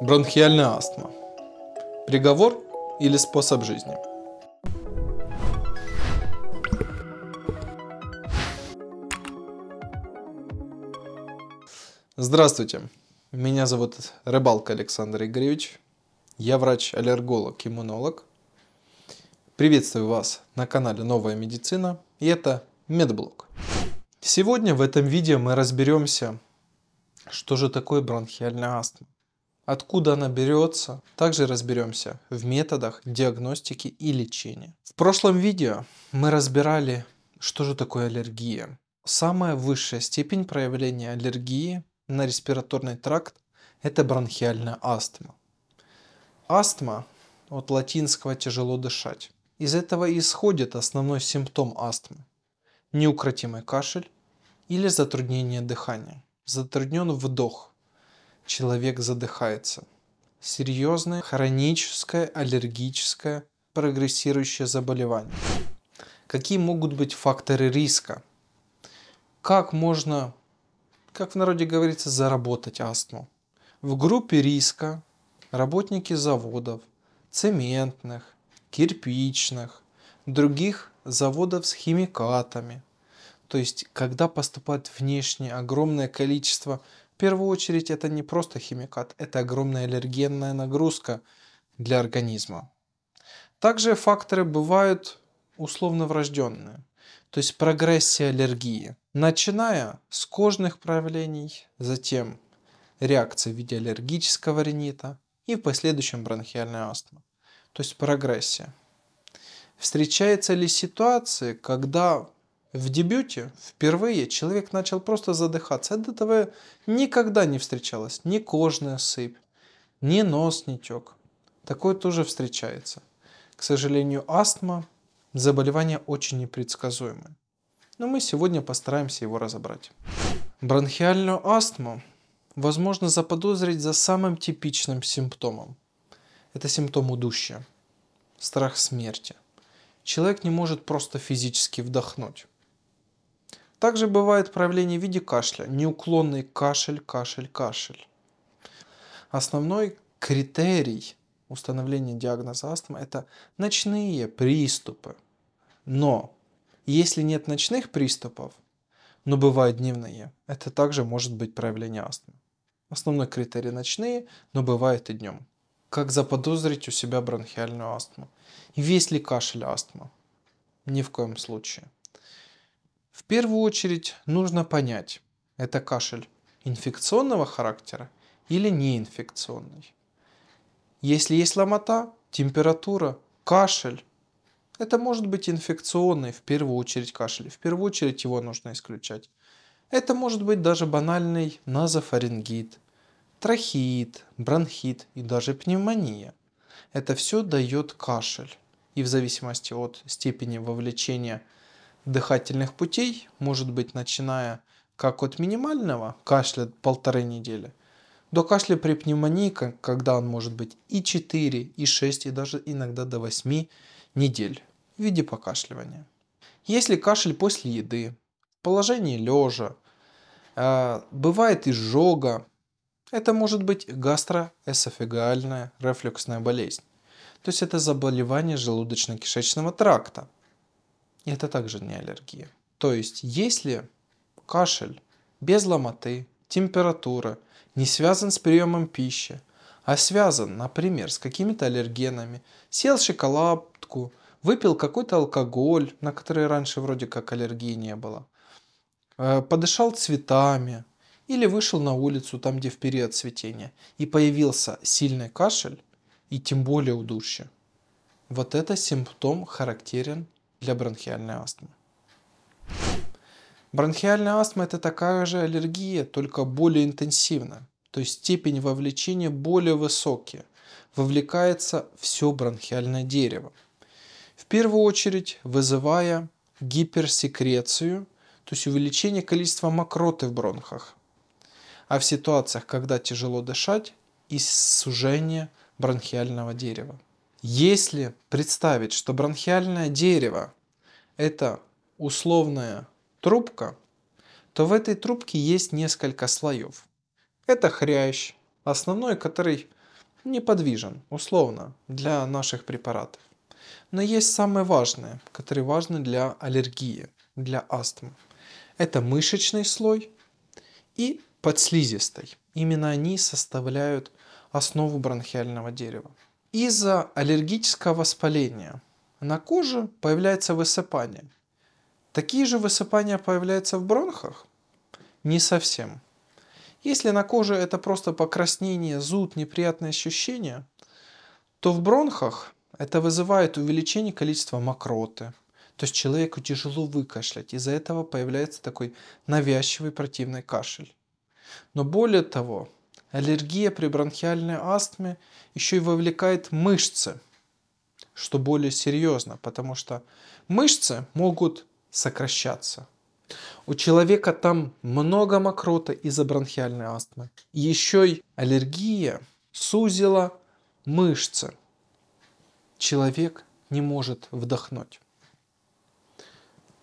Бронхиальная астма. Приговор или способ жизни? Здравствуйте, меня зовут Рыбалка Александр Игоревич, я врач-аллерголог-иммунолог. Приветствую вас на канале Новая Медицина и это Медблог. Сегодня в этом видео мы разберемся, что же такое бронхиальная астма. Откуда она берется, также разберемся в методах диагностики и лечения. В прошлом видео мы разбирали, что же такое аллергия. Самая высшая степень проявления аллергии на респираторный тракт – это бронхиальная астма. Астма от латинского «тяжело дышать». Из этого исходит основной симптом астмы – неукротимый кашель или затруднение дыхания, затруднен вдох, человек задыхается. Серьезное хроническое аллергическое прогрессирующее заболевание. Какие могут быть факторы риска? Как можно, как в народе говорится, заработать астму? В группе риска работники заводов, цементных, кирпичных, других заводов с химикатами. То есть, когда поступает внешнее огромное количество первую очередь это не просто химикат, это огромная аллергенная нагрузка для организма. Также факторы бывают условно врожденные, то есть прогрессия аллергии, начиная с кожных проявлений, затем реакция в виде аллергического ринита и в последующем бронхиальная астма, то есть прогрессия. Встречаются ли ситуации, когда в дебюте впервые человек начал просто задыхаться. От этого никогда не встречалось ни кожная сыпь, ни нос не тек. Такое тоже встречается. К сожалению, астма – заболевание очень непредсказуемое. Но мы сегодня постараемся его разобрать. Бронхиальную астму возможно заподозрить за самым типичным симптомом. Это симптом удушья, страх смерти. Человек не может просто физически вдохнуть. Также бывает проявление в виде кашля. Неуклонный кашель, кашель, кашель. Основной критерий установления диагноза астмы – это ночные приступы. Но если нет ночных приступов, но бывают дневные, это также может быть проявление астмы. Основной критерий ночные, но бывает и днем. Как заподозрить у себя бронхиальную астму? Весь ли кашель астма? Ни в коем случае. В первую очередь нужно понять, это кашель инфекционного характера или неинфекционный. Если есть ломота, температура, кашель, это может быть инфекционный, в первую очередь кашель, в первую очередь его нужно исключать. Это может быть даже банальный назофарингит, трахеит, бронхит и даже пневмония. Это все дает кашель. И в зависимости от степени вовлечения – дыхательных путей, может быть, начиная как от минимального кашля полторы недели, до кашля при пневмонии, когда он может быть и 4, и 6, и даже иногда до 8 недель в виде покашливания. Если кашель после еды, положение лежа, э, бывает изжога, это может быть гастроэсофагеальная рефлюксная болезнь. То есть это заболевание желудочно-кишечного тракта – и это также не аллергия. То есть, если кашель без ломоты, температура, не связан с приемом пищи, а связан, например, с какими-то аллергенами, съел шоколадку, выпил какой-то алкоголь, на который раньше вроде как аллергии не было, э, подышал цветами или вышел на улицу, там где в период цветения, и появился сильный кашель и тем более удушье. Вот это симптом характерен для бронхиальной астмы. Бронхиальная астма – это такая же аллергия, только более интенсивная. То есть степень вовлечения более высокая. Вовлекается все бронхиальное дерево. В первую очередь вызывая гиперсекрецию, то есть увеличение количества мокроты в бронхах. А в ситуациях, когда тяжело дышать, и сужение бронхиального дерева. Если представить, что бронхиальное дерево – это условная трубка, то в этой трубке есть несколько слоев. Это хрящ, основной, который неподвижен, условно, для наших препаратов. Но есть самое важное, которое важно для аллергии, для астмы. Это мышечный слой и подслизистый. Именно они составляют основу бронхиального дерева. Из-за аллергического воспаления на коже появляется высыпание. Такие же высыпания появляются в бронхах? Не совсем. Если на коже это просто покраснение, зуд, неприятные ощущения, то в бронхах это вызывает увеличение количества мокроты. То есть человеку тяжело выкашлять. Из-за этого появляется такой навязчивый противный кашель. Но более того, Аллергия при бронхиальной астме еще и вовлекает мышцы, что более серьезно, потому что мышцы могут сокращаться. У человека там много мокрота из-за бронхиальной астмы. Еще и аллергия сузила мышцы. Человек не может вдохнуть.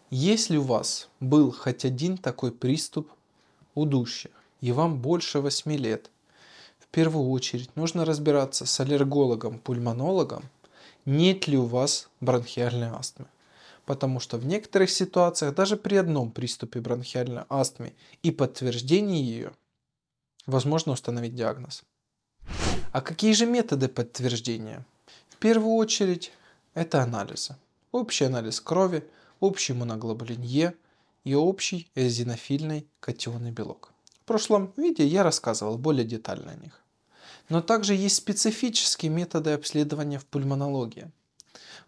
Если у вас был хоть один такой приступ удушья, и вам больше 8 лет – в первую очередь нужно разбираться с аллергологом, пульмонологом, нет ли у вас бронхиальной астмы. Потому что в некоторых ситуациях даже при одном приступе бронхиальной астмы и подтверждении ее возможно установить диагноз. А какие же методы подтверждения? В первую очередь это анализы. Общий анализ крови, общий моноглобулин Е и общий эозинофильный катионный белок. В прошлом видео я рассказывал более детально о них. Но также есть специфические методы обследования в пульмонологии.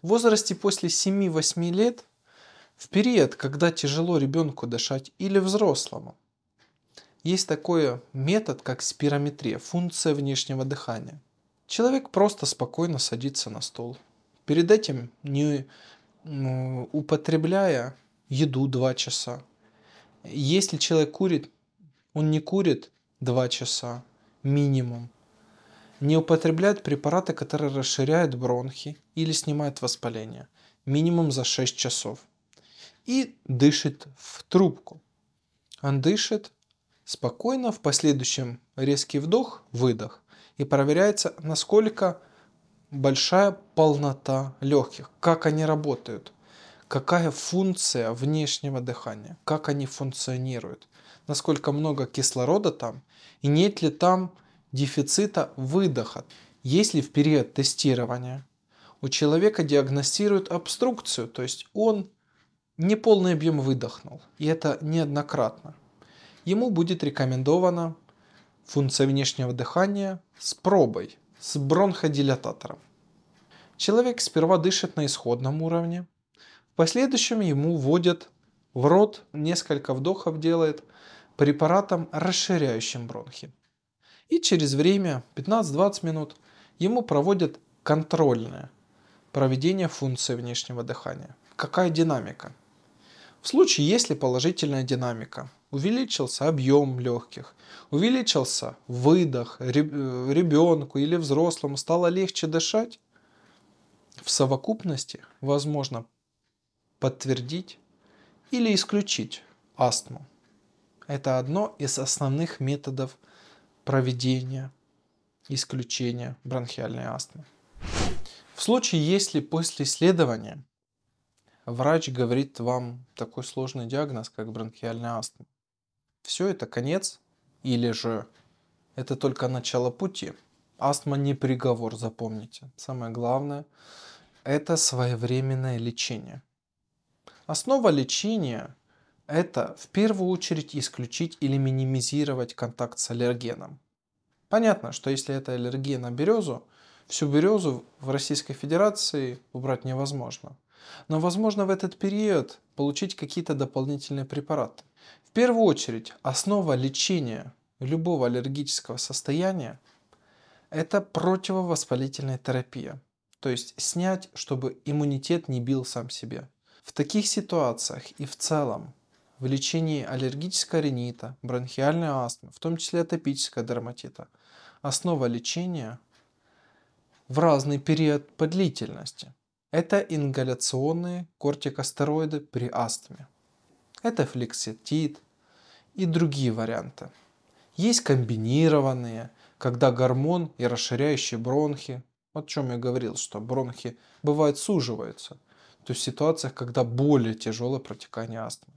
В возрасте после 7-8 лет, в период, когда тяжело ребенку дышать или взрослому, есть такой метод, как спирометрия, функция внешнего дыхания. Человек просто спокойно садится на стол. Перед этим не употребляя еду 2 часа. Если человек курит, он не курит 2 часа минимум. Не употребляет препараты, которые расширяют бронхи или снимают воспаление. Минимум за 6 часов. И дышит в трубку. Он дышит спокойно, в последующем резкий вдох, выдох. И проверяется, насколько большая полнота легких, как они работают, какая функция внешнего дыхания, как они функционируют насколько много кислорода там, и нет ли там дефицита выдоха. есть ли в период тестирования у человека диагностируют обструкцию, то есть он не полный объем выдохнул, и это неоднократно, ему будет рекомендована функция внешнего дыхания с пробой, с бронходилататором. Человек сперва дышит на исходном уровне, в последующем ему вводят в рот, несколько вдохов делает препаратом, расширяющим бронхи. И через время, 15-20 минут, ему проводят контрольное проведение функции внешнего дыхания. Какая динамика? В случае, если положительная динамика, увеличился объем легких, увеличился выдох э, ребенку или взрослому, стало легче дышать, в совокупности возможно подтвердить или исключить астму. Это одно из основных методов проведения исключения бронхиальной астмы. В случае, если после исследования врач говорит вам такой сложный диагноз, как бронхиальная астма, все это конец или же это только начало пути. Астма не приговор, запомните. Самое главное – это своевременное лечение – Основа лечения – это в первую очередь исключить или минимизировать контакт с аллергеном. Понятно, что если это аллергия на березу, всю березу в Российской Федерации убрать невозможно. Но возможно в этот период получить какие-то дополнительные препараты. В первую очередь, основа лечения любого аллергического состояния – это противовоспалительная терапия. То есть снять, чтобы иммунитет не бил сам себе. В таких ситуациях и в целом в лечении аллергического ринита, бронхиальной астмы, в том числе атопического дерматита, основа лечения в разный период по длительности. Это ингаляционные кортикостероиды при астме. Это флексетит и другие варианты. Есть комбинированные, когда гормон и расширяющие бронхи, о чем я говорил, что бронхи бывают суживаются – то есть в ситуациях, когда более тяжелое протекание астмы.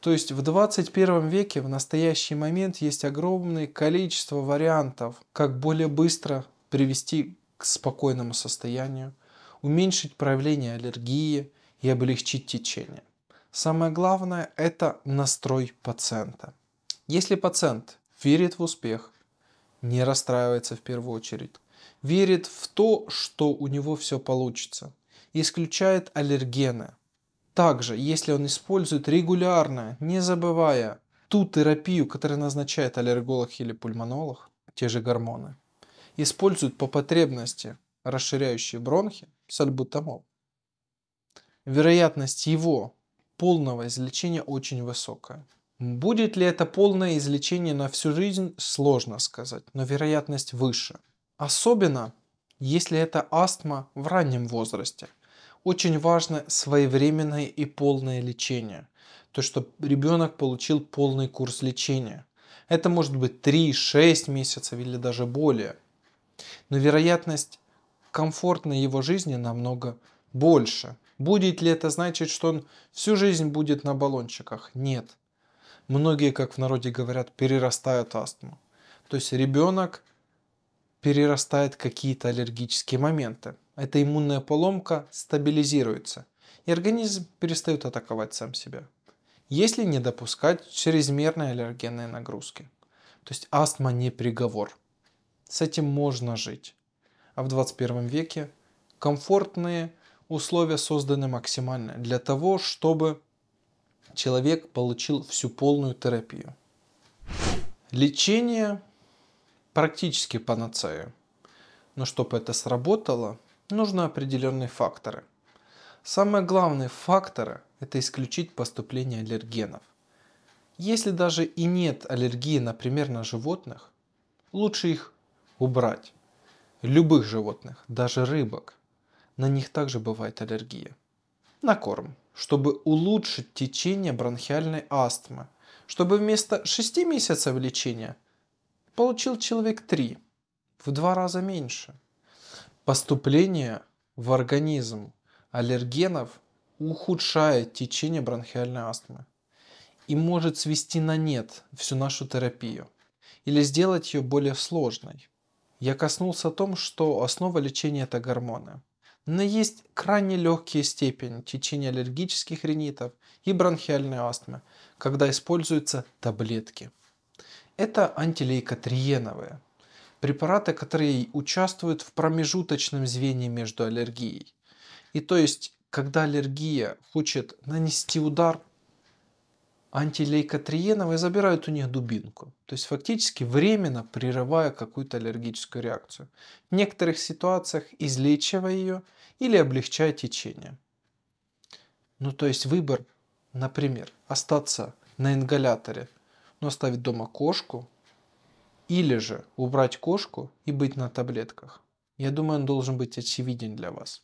То есть в 21 веке в настоящий момент есть огромное количество вариантов, как более быстро привести к спокойному состоянию, уменьшить проявление аллергии и облегчить течение. Самое главное – это настрой пациента. Если пациент верит в успех, не расстраивается в первую очередь, верит в то, что у него все получится – и исключает аллергены. Также, если он использует регулярно, не забывая ту терапию, которую назначает аллерголог или пульмонолог, те же гормоны, Использует по потребности расширяющие бронхи сальбутамол. Вероятность его полного излечения очень высокая. Будет ли это полное излечение на всю жизнь, сложно сказать, но вероятность выше. Особенно, если это астма в раннем возрасте – очень важно своевременное и полное лечение. То, что ребенок получил полный курс лечения. Это может быть 3-6 месяцев или даже более. Но вероятность комфортной его жизни намного больше. Будет ли это значить, что он всю жизнь будет на баллончиках? Нет. Многие, как в народе говорят, перерастают астму. То есть ребенок перерастает какие-то аллергические моменты эта иммунная поломка стабилизируется, и организм перестает атаковать сам себя, если не допускать чрезмерной аллергенной нагрузки. То есть астма не приговор. С этим можно жить. А в 21 веке комфортные условия созданы максимально для того, чтобы человек получил всю полную терапию. Лечение практически панацея. Но чтобы это сработало – нужны определенные факторы. Самые главные факторы – это исключить поступление аллергенов. Если даже и нет аллергии, например, на животных, лучше их убрать. Любых животных, даже рыбок. На них также бывает аллергия. На корм, чтобы улучшить течение бронхиальной астмы, чтобы вместо 6 месяцев лечения получил человек 3, в два раза меньше. Поступление в организм аллергенов ухудшает течение бронхиальной астмы и может свести на нет всю нашу терапию или сделать ее более сложной. Я коснулся о том, что основа лечения – это гормоны. Но есть крайне легкие степени течения аллергических ринитов и бронхиальной астмы, когда используются таблетки. Это антилейкотриеновые – препараты, которые участвуют в промежуточном звене между аллергией. И то есть, когда аллергия хочет нанести удар, антилейкотриеновые забирают у них дубинку. То есть фактически временно прерывая какую-то аллергическую реакцию. В некоторых ситуациях излечивая ее или облегчая течение. Ну то есть выбор, например, остаться на ингаляторе, но оставить дома кошку, или же убрать кошку и быть на таблетках. Я думаю, он должен быть очевиден для вас.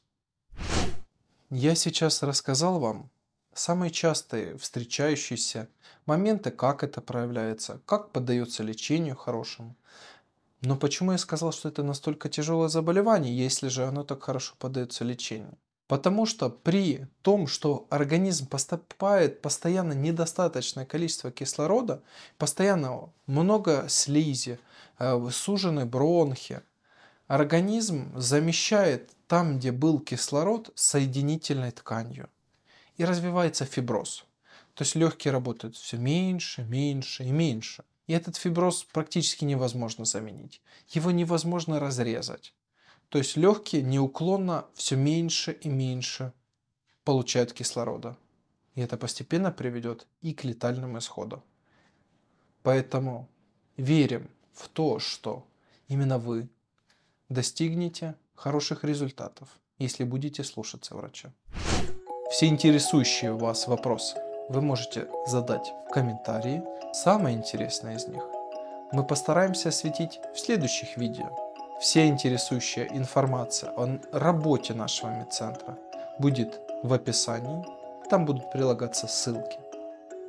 Я сейчас рассказал вам самые частые встречающиеся моменты, как это проявляется, как поддается лечению хорошему. Но почему я сказал, что это настолько тяжелое заболевание, если же оно так хорошо поддается лечению? Потому что при том, что организм поступает постоянно недостаточное количество кислорода, постоянно много слизи, э, сужены бронхи, организм замещает там, где был кислород, соединительной тканью. И развивается фиброз. То есть легкие работают все меньше, меньше и меньше. И этот фиброз практически невозможно заменить. Его невозможно разрезать. То есть легкие неуклонно все меньше и меньше получают кислорода. И это постепенно приведет и к летальному исходу. Поэтому верим в то, что именно вы достигнете хороших результатов, если будете слушаться врача. Все интересующие вас вопросы вы можете задать в комментарии. Самое интересное из них мы постараемся осветить в следующих видео вся интересующая информация о работе нашего медцентра будет в описании. Там будут прилагаться ссылки.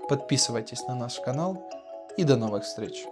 Подписывайтесь на наш канал и до новых встреч!